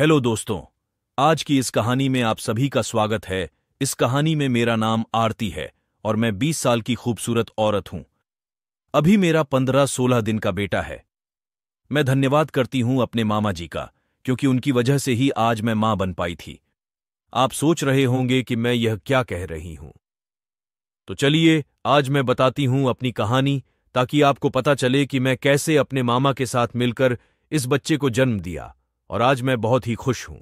hello दोस्तों आज की इस कहानी में आप सभी का स्वागत है इस कहानी में मेरा नाम आरती है और मैं 20 साल की खूबसूरत औरत हूं अभी मेरा 15-16 दिन का बेटा है मैं धन्यवाद करती हूं अपने मामा जी का क्योंकि उनकी वजह से ही आज मैं मां बन पाई थी आप सोच रहे होंगे कि मैं यह क्या कह रही हूं तो चलिए आज मैं बताती हूं अपनी कहानी ताकि आपको पता चले कि मैं कैसे अपने मामा के साथ मिलकर इस बच्चे को जन्म दिया और आज मैं बहुत ही खुश हूं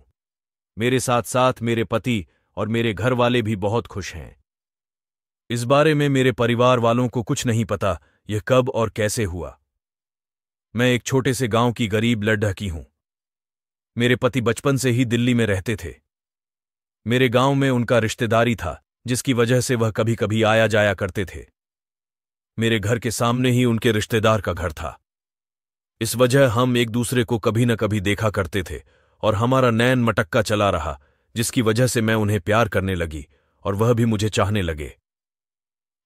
मेरे साथ साथ मेरे पति और मेरे घर वाले भी बहुत खुश हैं इस बारे में मेरे परिवार वालों को कुछ नहीं पता यह कब और कैसे हुआ मैं एक छोटे से गांव की गरीब लड्ढा की हूं मेरे पति बचपन से ही दिल्ली में रहते थे मेरे गांव में उनका रिश्तेदारी था जिसकी वजह से वह कभी कभी आया जाया करते थे मेरे घर के सामने ही उनके रिश्तेदार का घर था इस वजह हम एक दूसरे को कभी न कभी देखा करते थे और हमारा नैन मटक्का चला रहा जिसकी वजह से मैं उन्हें प्यार करने लगी और वह भी मुझे चाहने लगे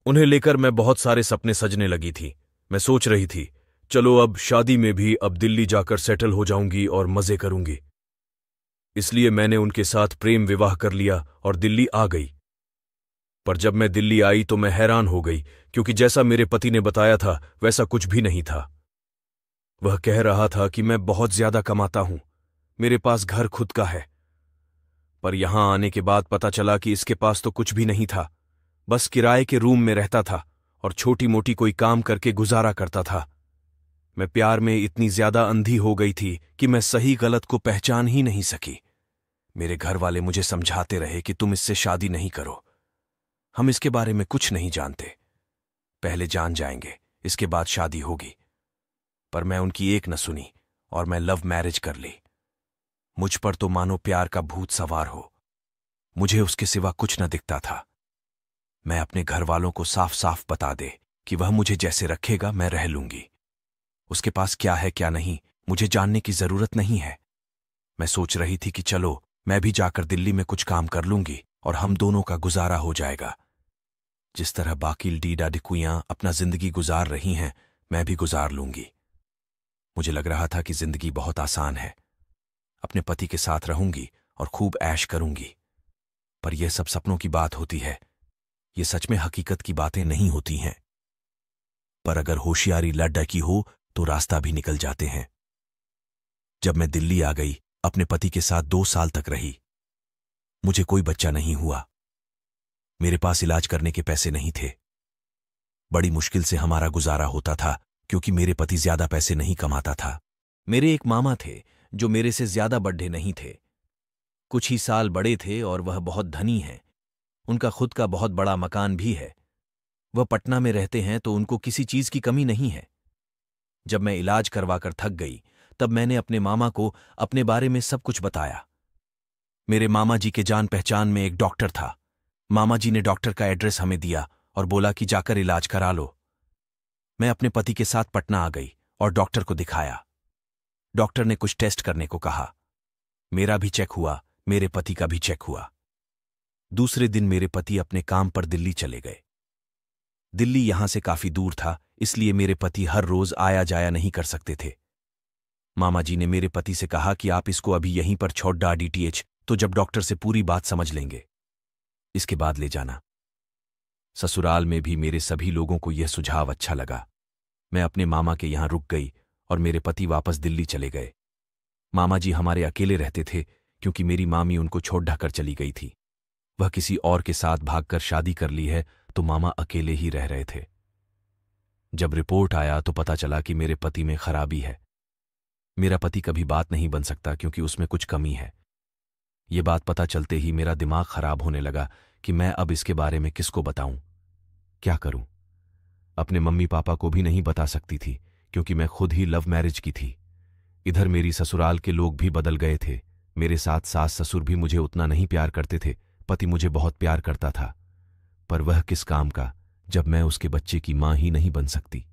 उन्हें लेकर मैं बहुत सारे सपने सजने लगी थी मैं सोच रही थी चलो अब शादी में भी अब दिल्ली जाकर सेटल हो जाऊंगी और मजे करूंगी इसलिए मैंने उनके साथ प्रेम विवाह कर लिया और दिल्ली आ गई पर जब मैं दिल्ली आई तो मैं हैरान हो गई क्योंकि जैसा मेरे पति ने बताया था वैसा कुछ भी नहीं था वह कह रहा था कि मैं बहुत ज्यादा कमाता हूं मेरे पास घर खुद का है पर यहां आने के बाद पता चला कि इसके पास तो कुछ भी नहीं था बस किराए के रूम में रहता था और छोटी मोटी कोई काम करके गुजारा करता था मैं प्यार में इतनी ज्यादा अंधी हो गई थी कि मैं सही गलत को पहचान ही नहीं सकी मेरे घर वाले मुझे समझाते रहे कि तुम इससे शादी नहीं करो हम इसके बारे में कुछ नहीं जानते पहले जान जाएंगे इसके बाद शादी होगी पर मैं उनकी एक न सुनी और मैं लव मैरिज कर ली मुझ पर तो मानो प्यार का भूत सवार हो मुझे उसके सिवा कुछ न दिखता था मैं अपने घर वालों को साफ साफ बता दे कि वह मुझे जैसे रखेगा मैं रह लूंगी उसके पास क्या है क्या नहीं मुझे जानने की जरूरत नहीं है मैं सोच रही थी कि चलो मैं भी जाकर दिल्ली में कुछ काम कर लूंगी और हम दोनों का गुजारा हो जाएगा जिस तरह बाकी डीडा डिकुयां अपना जिंदगी गुजार रही हैं मैं भी गुजार लूंगी मुझे लग रहा था कि जिंदगी बहुत आसान है अपने पति के साथ रहूंगी और खूब ऐश करूंगी पर यह सब सपनों की बात होती है ये सच में हकीकत की बातें नहीं होती हैं पर अगर होशियारी लड्डा की हो तो रास्ता भी निकल जाते हैं जब मैं दिल्ली आ गई अपने पति के साथ दो साल तक रही मुझे कोई बच्चा नहीं हुआ मेरे पास इलाज करने के पैसे नहीं थे बड़ी मुश्किल से हमारा गुजारा होता था क्योंकि मेरे पति ज्यादा पैसे नहीं कमाता था मेरे एक मामा थे जो मेरे से ज्यादा बड्ढे नहीं थे कुछ ही साल बड़े थे और वह बहुत धनी हैं उनका खुद का बहुत बड़ा मकान भी है वह पटना में रहते हैं तो उनको किसी चीज की कमी नहीं है जब मैं इलाज करवाकर थक गई तब मैंने अपने मामा को अपने बारे में सब कुछ बताया मेरे मामा जी के जान पहचान में एक डॉक्टर था मामा जी ने डॉक्टर का एड्रेस हमें दिया और बोला कि जाकर इलाज करा लो मैं अपने पति के साथ पटना आ गई और डॉक्टर को दिखाया डॉक्टर ने कुछ टेस्ट करने को कहा मेरा भी चेक हुआ मेरे पति का भी चेक हुआ दूसरे दिन मेरे पति अपने काम पर दिल्ली चले गए दिल्ली यहां से काफी दूर था इसलिए मेरे पति हर रोज आया जाया नहीं कर सकते थे मामा जी ने मेरे पति से कहा कि आप इसको अभी यहीं पर छोड़ डा डीटीएच तो जब डॉक्टर से पूरी बात समझ लेंगे इसके बाद ले जाना ससुराल में भी मेरे सभी लोगों को यह सुझाव अच्छा लगा मैं अपने मामा के यहाँ रुक गई और मेरे पति वापस दिल्ली चले गए मामा जी हमारे अकेले रहते थे क्योंकि मेरी मामी उनको छोड़ ढाकर चली गई थी वह किसी और के साथ भागकर शादी कर ली है तो मामा अकेले ही रह रहे थे जब रिपोर्ट आया तो पता चला कि मेरे पति में खराबी है मेरा पति कभी बात नहीं बन सकता क्योंकि उसमें कुछ कमी है ये बात पता चलते ही मेरा दिमाग खराब होने लगा कि मैं अब इसके बारे में किसको बताऊं क्या करूं अपने मम्मी पापा को भी नहीं बता सकती थी क्योंकि मैं खुद ही लव मैरिज की थी इधर मेरी ससुराल के लोग भी बदल गए थे मेरे साथ सास ससुर भी मुझे उतना नहीं प्यार करते थे पति मुझे बहुत प्यार करता था पर वह किस काम का जब मैं उसके बच्चे की मां ही नहीं बन सकती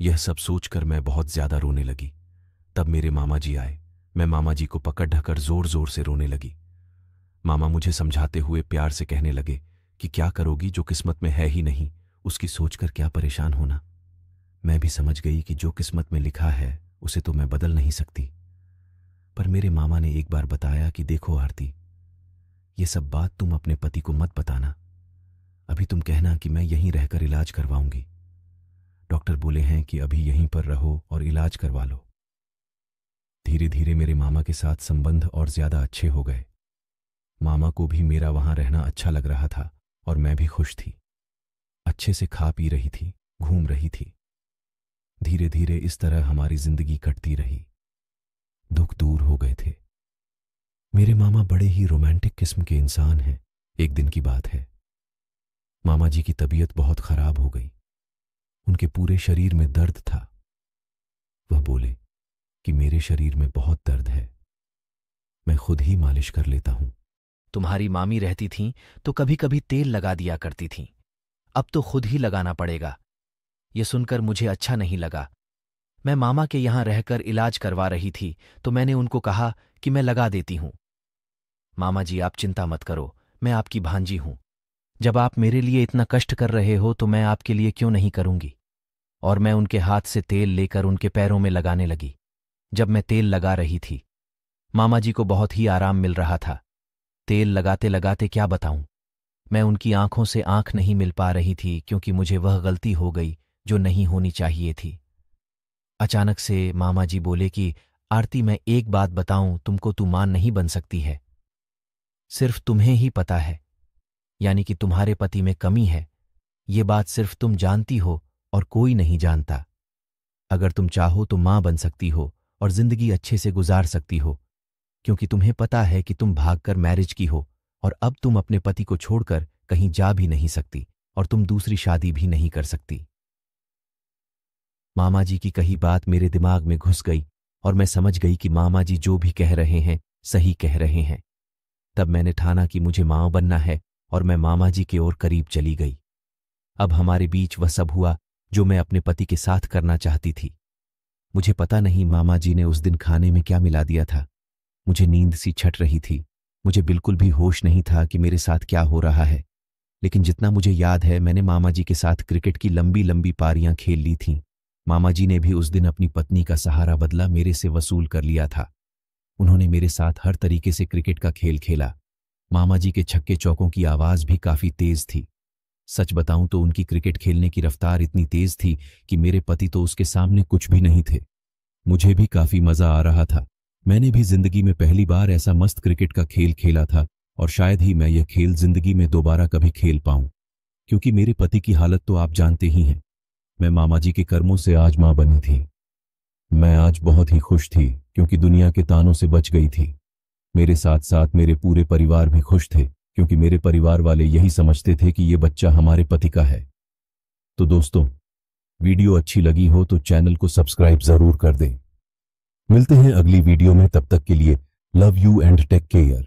यह सब सोचकर मैं बहुत ज्यादा रोने लगी तब मेरे मामा जी आए मैं मामा जी को पकड़ ढकर जोर जोर से रोने लगी मामा मुझे समझाते हुए प्यार से कहने लगे कि क्या करोगी जो किस्मत में है ही नहीं उसकी सोचकर क्या परेशान होना मैं भी समझ गई कि जो किस्मत में लिखा है उसे तो मैं बदल नहीं सकती पर मेरे मामा ने एक बार बताया कि देखो आरती ये सब बात तुम अपने पति को मत बताना अभी तुम कहना कि मैं यहीं रहकर इलाज करवाऊंगी डॉक्टर बोले हैं कि अभी यहीं पर रहो और इलाज करवा लो धीरे धीरे मेरे मामा के साथ संबंध और ज्यादा अच्छे हो गए मामा को भी मेरा वहां रहना अच्छा लग रहा था और मैं भी खुश थी अच्छे से खा पी रही थी घूम रही थी धीरे धीरे इस तरह हमारी जिंदगी कटती रही दुख दूर हो गए थे मेरे मामा बड़े ही रोमांटिक किस्म के इंसान हैं एक दिन की बात है मामा जी की तबीयत बहुत खराब हो गई उनके पूरे शरीर में दर्द था वह बोले कि मेरे शरीर में बहुत दर्द है मैं खुद ही मालिश कर लेता हूं तुम्हारी मामी रहती थीं तो कभी कभी तेल लगा दिया करती थीं अब तो खुद ही लगाना पड़ेगा ये सुनकर मुझे अच्छा नहीं लगा मैं मामा के यहां रहकर इलाज करवा रही थी तो मैंने उनको कहा कि मैं लगा देती हूं मामा जी आप चिंता मत करो मैं आपकी भांजी हूं जब आप मेरे लिए इतना कष्ट कर रहे हो तो मैं आपके लिए क्यों नहीं करूंगी और मैं उनके हाथ से तेल लेकर उनके पैरों में लगाने लगी जब मैं तेल लगा रही थी मामा जी को बहुत ही आराम मिल रहा था तेल लगाते लगाते क्या बताऊं मैं उनकी आंखों से आंख नहीं मिल पा रही थी क्योंकि मुझे वह गलती हो गई जो नहीं होनी चाहिए थी अचानक से मामा जी बोले कि आरती मैं एक बात बताऊं तुमको तू मां नहीं बन सकती है सिर्फ तुम्हें ही पता है यानी कि तुम्हारे पति में कमी है ये बात सिर्फ तुम जानती हो और कोई नहीं जानता अगर तुम चाहो तो मां बन सकती हो और जिंदगी अच्छे से गुजार सकती हो क्योंकि तुम्हें पता है कि तुम भागकर मैरिज की हो और अब तुम अपने पति को छोड़कर कहीं जा भी नहीं सकती और तुम दूसरी शादी भी नहीं कर सकती मामा जी की कही बात मेरे दिमाग में घुस गई और मैं समझ गई कि मामा जी जो भी कह रहे हैं सही कह रहे हैं तब मैंने ठाना कि मुझे माँ बनना है और मैं मामा जी के ओर करीब चली गई अब हमारे बीच वह सब हुआ जो मैं अपने पति के साथ करना चाहती थी मुझे पता नहीं मामा जी ने उस दिन खाने में क्या मिला दिया था मुझे नींद सी छट रही थी मुझे बिल्कुल भी होश नहीं था कि मेरे साथ क्या हो रहा है लेकिन जितना मुझे याद है मैंने मामा जी के साथ क्रिकेट की लंबी लंबी पारियां खेल ली थीं मामा जी ने भी उस दिन अपनी पत्नी का सहारा बदला मेरे से वसूल कर लिया था उन्होंने मेरे साथ हर तरीके से क्रिकेट का खेल खेला मामा जी के छक्के चौकों की आवाज़ भी काफ़ी तेज़ थी सच बताऊं तो उनकी क्रिकेट खेलने की रफ्तार इतनी तेज़ थी कि मेरे पति तो उसके सामने कुछ भी नहीं थे मुझे भी काफ़ी मज़ा आ रहा था मैंने भी जिंदगी में पहली बार ऐसा मस्त क्रिकेट का खेल खेला था और शायद ही मैं यह खेल जिंदगी में दोबारा कभी खेल पाऊं क्योंकि मेरे पति की हालत तो आप जानते ही हैं मैं मामा जी के कर्मों से आज मां बनी थी मैं आज बहुत ही खुश थी क्योंकि दुनिया के तानों से बच गई थी मेरे साथ साथ मेरे पूरे परिवार भी खुश थे क्योंकि मेरे परिवार वाले यही समझते थे कि ये बच्चा हमारे पति का है तो दोस्तों वीडियो अच्छी लगी हो तो चैनल को सब्सक्राइब जरूर कर दें मिलते हैं अगली वीडियो में तब तक के लिए love you and take care